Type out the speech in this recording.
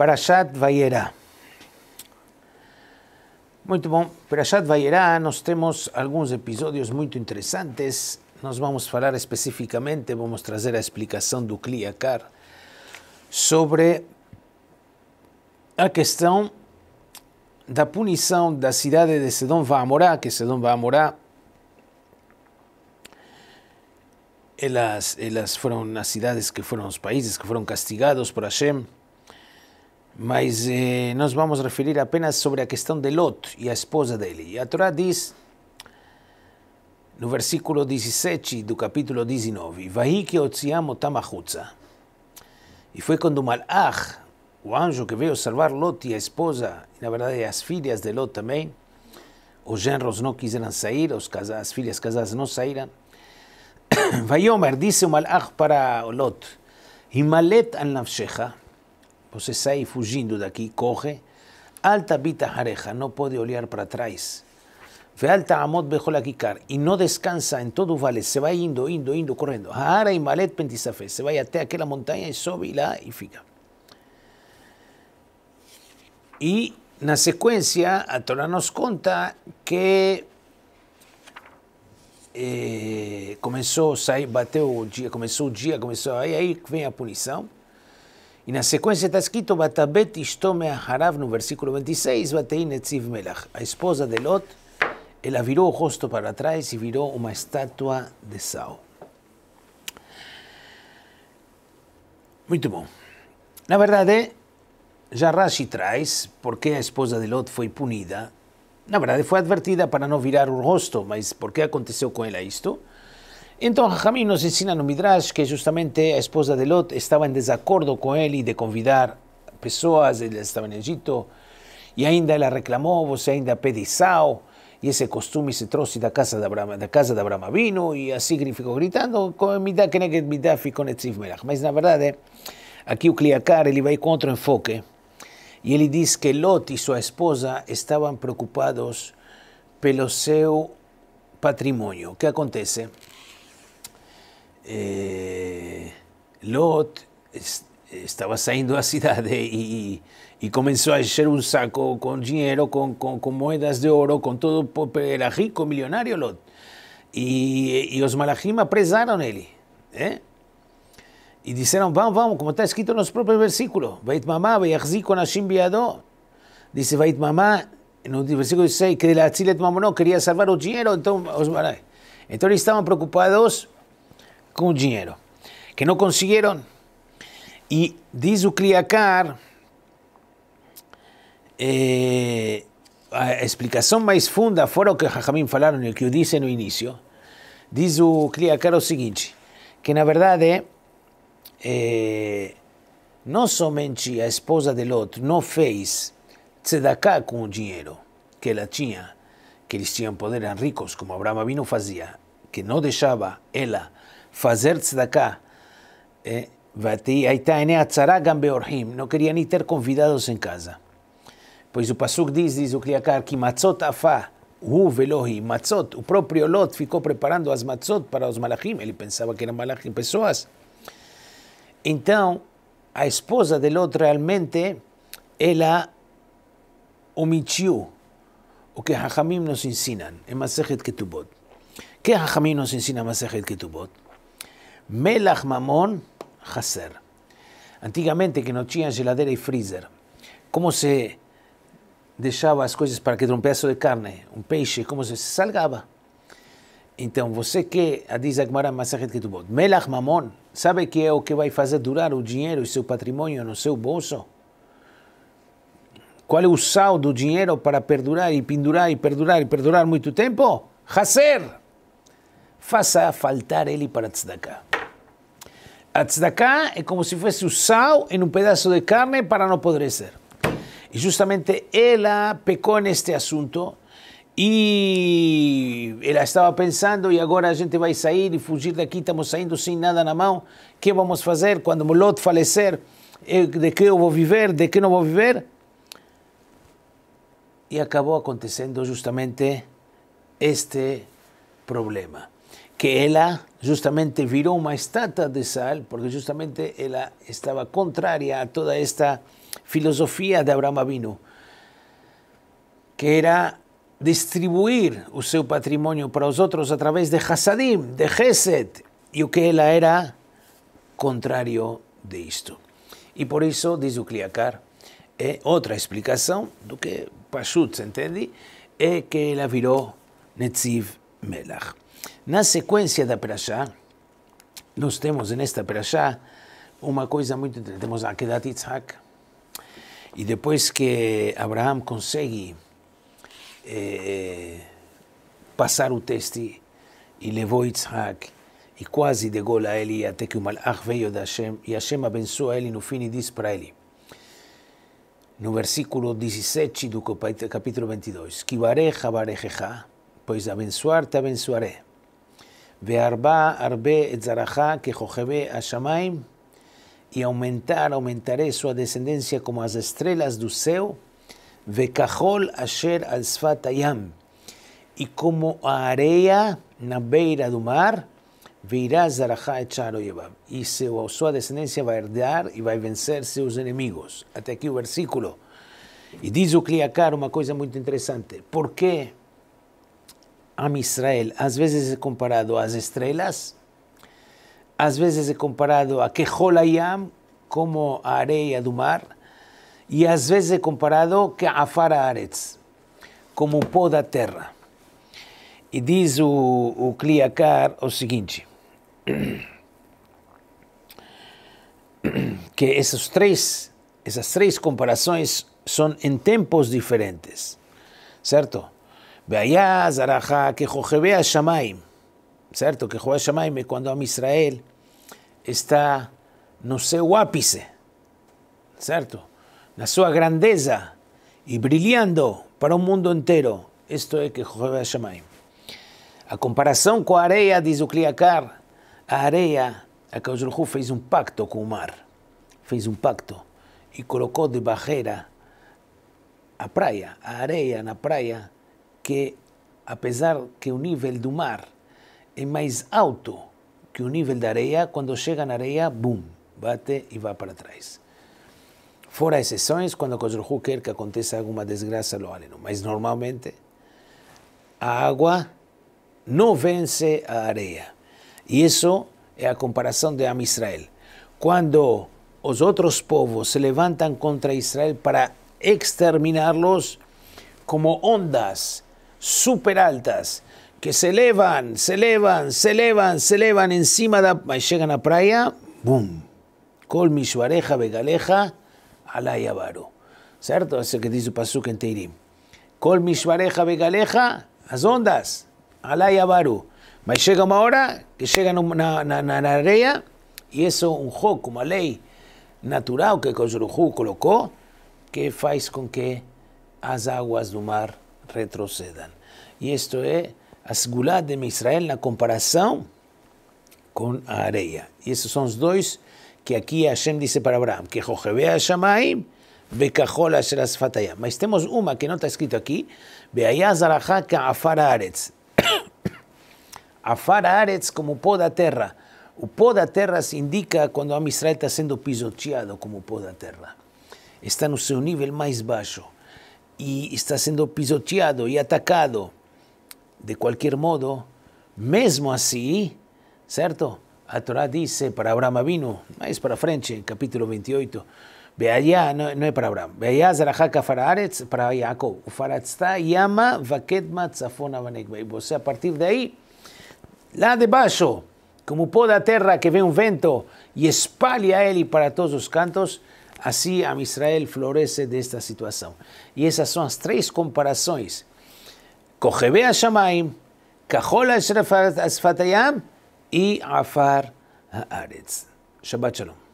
Parashat Vayera. Muito bom. Parashat Vayera, nós temos alguns episódios muito interessantes. Nós vamos falar especificamente, vamos trazer a explicação do Kliakar sobre a questão da punição da cidade de Sedom Vaamorá, que Sedom Vaamorá elas, elas foram as cidades que foram os países que foram castigados por Hashem mas eh, nós vamos referir apenas sobre a questão de Lot e a esposa dele. E a Torá diz, no versículo 17 do capítulo 19, Vahi que otziam E foi quando Malach, o anjo que veio salvar Lot e a esposa, e na verdade as filhas de Lot também, os genros não quiseram sair, os casa, as filhas casadas não saíram. Vaiomer, disse o Malach para Lot, Himalet al-Nafshecha, você sai fugindo daqui, corre. Alta bita jareja não pode olhar para trás. alta amot beholakikar, e não descansa em todo o vale, se vai indo, indo, indo, correndo. Haara e pentisafé, vai até aquela montanha e sobe lá e fica. E na sequência, a Torá nos conta que eh, começou, sai, bateu o dia, começou o dia, começou aí, aí vem a punição. Y en la secuencia está escrito, Batabet Ishtome el versículo 26, Batein Etziv Melach. A esposa de Lot, él la viró justo para atrás y viró una estatua de Sao. Muito bom. Na verdade, ¿eh? ya Rashi ¿por porque la esposa de Lot fue punida. Na verdade, fue advertida para no virar o rostro, mas por qué aconteceu con ella esto? Então, Ramin nos ensina no Midrash que justamente a esposa de Lot estava em desacordo com ele de convidar pessoas, ele estava no Egito, e ainda ela reclamou, você ainda pede sal, e esse costume se trouxe da casa de Abraham, da casa de Abraham Avinu, e assim ficou gritando, Midá Midá Mas na verdade, aqui o Kliakar ele vai contra o enfoque, e ele diz que Lot e sua esposa estavam preocupados pelo seu patrimônio. O que acontece? eh, Lot estaba saliendo a la y y a echar un saco con dinero, con monedas moedas de oro con todo. Era rico, millonario Lot. y los os malachim a él ¿eh? y dijeron, vamos, vamos, como está escrito en los propios versículos. Vait mamá, con nashim chimbiado. dice Vait mamá, no versículo 6 que de la chile mamonó quería salvar el dinero entonces estaban preocupados con dinero, que no consiguieron y dice explicación Kliakar, eh, a más funda fue lo que Jajamín falaron e que eu disse en inicio inicio, o Kliakar siguiente siguiente, que en verdad eh, eh no somente a esposa de Lot no fez tzedaká con un dinero que la tenía, que ellos tenían poder, ricos, como Abraham vino hacía que no dejaba ella fazer tzedakah, eh, tá, né, não queria nem ter convidados em casa. Pois o Pasuk diz, diz o Kriakar, que matzot afa, hu velohi, matzot, o próprio Lot ficou preparando as matzot para os malachim, ele pensava que eram malachim pessoas. Então, a esposa de Lot realmente, ela omitiu o que Hachamim nos ensinam, em Masechet Ketubot. que Hachamim nos ensina em Masechet Ketubot? Melach Mamon Hasser. Antigamente, que não tinha geladeira e freezer, como se deixava as coisas para que um pedaço de carne, um peixe, como se salgava. Então, você que, diz a que Masachet Ketubot, Melach Mamon, sabe que é o que vai fazer durar o dinheiro e seu patrimônio no seu bolso? Qual é o sal do dinheiro para perdurar e pendurar e perdurar e perdurar muito tempo? Hasser! Faça faltar ele para tzedakah. A tzedakah é como se fosse o sal em um pedaço de carne para não apodrecer. E justamente ela pecou neste assunto e ela estava pensando, e agora a gente vai sair e fugir daqui, estamos saindo sem nada na mão, o que vamos fazer quando Molot falecer? Eh, de que eu vou viver? De que não vou viver? E acabou acontecendo justamente este problema. que ella justamente viró estatua de sal, porque justamente ella estaba contraria a toda esta filosofía de Abraham Avino, que era distribuir o seu patrimonio para los otros a través de Hasadim, de Geset, y e que ella era contrario de esto. Y e por eso, dice o Kliakar, é outra do que Pashut, entiende, es que ela viró Netziv Melach. Na sequência da Prashá, nós temos nesta Prashá uma coisa muito. interessante, Temos a Kedat Yitzhak. E depois que Abraão consegue eh, passar o teste e levou Yitzhak e quase degola ele até que o Malach veio de Hashem e Hashem abençoa ele no fim e diz para ele no versículo 17 do capítulo 22 que bareja pois abençoar te abençoarei arba arbe etzarajá que jojebe ashamayim, y aumentar, aumentaré su descendencia como las estrellas del ve vekajol asher al sfatayam, y como a area na beira do mar, virá Zarajá echaro y su, su descendencia va a herdar y va a vencer sus enemigos. hasta aquí el versículo. Y dice Ucliacar una cosa muy interesante. ¿Por qué? Am Israel às vezes é comparado às estrelas, às vezes é comparado a holayam como a areia do mar, e às vezes é comparado a Afara Aretz, como o pó da terra. E diz o, o Kliakar o seguinte, que esses três, essas três comparações são em tempos diferentes, certo? Beayá Zarajá, que Jojebea Shamaim, certo? Que Jojebea Shamaim é quando a Israel está no seu ápice, certo? Na sua grandeza e brilhando para o mundo inteiro. Isto é que Jojebea Shamaim. A comparação com a areia, diz o Kliakar, a areia, a Kaujuruhu fez um pacto com o mar, fez um pacto e colocou de barreira a praia, a areia na praia, que, apesar que o nível do mar é mais alto que o nível da areia, quando chega na areia, bum, bate e vai para trás. Fora exceções, quando a Kozurhu quer que aconteça alguma desgraça no aleno. Mas, normalmente, a água não vence a areia. E isso é a comparação de Am Israel. Quando os outros povos se levantam contra Israel para exterminá-los, como ondas súper altas que se elevan, se elevan, se elevan, se elevan encima de... Llegan a praia, ¡bum! Col suareja begaleja alayabaru. ¿Cierto? Es lo que dice Pasuk en Teirim. Col suareja begaleja, las ondas, alayabaru. Llega una hora que llegan a una playa. y eso un juego, una ley natural que Kozurujú colocó, que faz con que las aguas del mar retrocedam. E isto é a segulá de Israel na comparação com a areia. E esses são os dois que aqui Hashem disse para Abraão, que Jochebea Shamaim, Bekachol Asher Asfatayam. Mas temos uma que não está escrito aqui, Beayaz Arahaka Afar Aretz. Afar Aretz como pó da terra. O pó da terra se indica quando a Israel está sendo pisoteado como pó da terra. Está no seu nível mais baixo. y está siendo pisoteado y atacado. De cualquier modo, mesmo así, ¿cierto? La Torah dice para Abraham vino, es para frente en capítulo 28, ve allá, no, es para Abraham, ve allá Zarahaka faraaretz, para Jacob, Ufaratzta Yama Vaketma vanegbe. O sea, a partir de ahí, de debajo, como poda tierra terra que ve un vento a él y para todos los cantos, Así a Israel florece de esta situación. Y esas son las tres comparações. Cojebe a Shamaim, Cajol Asfatayam y Afar Haaretz. Shabbat Shalom.